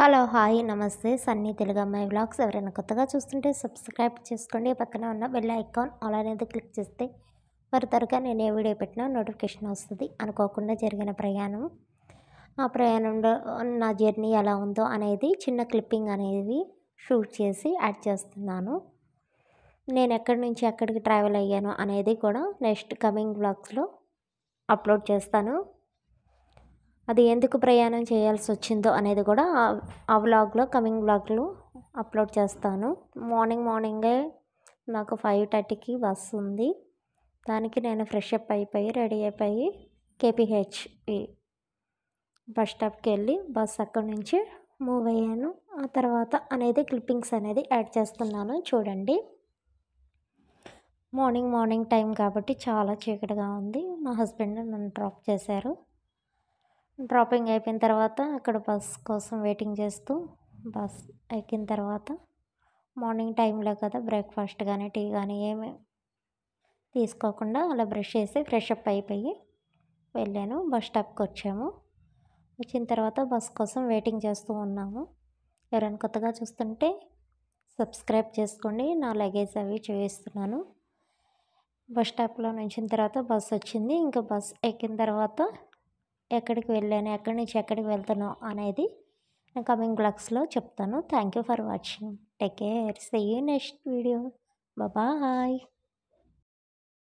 hello hi నమస్తే సన్నీ తెలుగు అమ్మాయి blogs ఎవరైనా కొత్తగా చూస్తుంటే సబ్స్క్రైబ్ చేసుకోండి పక్కన ఉన్న బెల్ ఐకాన్ ఆల్ అనేది క్లిక్ చేస్తే వారి త్వరగా నేను ఏ వీడియో పెట్టినా నోటిఫికేషన్ వస్తుంది అనుకోకుండా జరిగిన ప్రయాణం ఆ ప్రయాణంలో నా జర్నీ ఎలా ఉందో అనేది చిన్న క్లిప్పింగ్ అనేది షూట్ చేసి యాడ్ చేస్తున్నాను నేను ఎక్కడి నుంచి ఎక్కడికి ట్రావెల్ అయ్యాను అనేది కూడా నెక్స్ట్ కమింగ్ బ్లాగ్స్లో అప్లోడ్ చేస్తాను అది ఎందుకు ప్రయాణం చేయాల్సి వచ్చిందో అనేది కూడా ఆ వ్లాగ్లో కమింగ్ వ్లాగ్లో అప్లోడ్ చేస్తాను మార్నింగ్ మార్నింగే నాకు ఫైవ్ థర్టీకి బస్ ఉంది దానికి నేను ఫ్రెష్ అప్ అయిపోయి రెడీ అయిపోయి కేపీహెచ్ బస్ స్టాప్కి వెళ్ళి బస్ అక్కడి నుంచి మూవ్ అయ్యాను ఆ తర్వాత అనేది క్లిప్పింగ్స్ అనేది యాడ్ చేస్తున్నాను చూడండి మార్నింగ్ మార్నింగ్ టైం కాబట్టి చాలా చీకటిగా ఉంది మా హస్బెండ్ నన్ను డ్రాప్ చేశారు డ్రాపింగ్ అయిపోయిన తర్వాత అక్కడ బస్ కోసం వెయిటింగ్ చేస్తూ బస్ ఎక్కిన తర్వాత మార్నింగ్ టైంలో కదా బ్రేక్ఫాస్ట్ కానీ టీ కానీ ఏమి తీసుకోకుండా అలా బ్రష్ చేసి ఫ్రెష్ అప్ అయిపోయి వెళ్ళాను బస్ స్టాప్కి వచ్చాము వచ్చిన తర్వాత బస్ కోసం వెయిటింగ్ చేస్తూ ఉన్నాము ఎవరైనా కొత్తగా చూస్తుంటే సబ్స్క్రైబ్ చేసుకోండి నా లగేజ్ అవి చూపిస్తున్నాను బస్ స్టాప్లో నుంచిన తర్వాత బస్ వచ్చింది ఇంకా బస్ ఎక్కిన తర్వాత ఎక్కడికి వెళ్ళాను ఎక్కడి నుంచి ఎక్కడికి వెళ్తాను అనేది నేను కమింగ్ బ్లాగ్స్లో చెప్తాను thank you for watching take care see you next video bye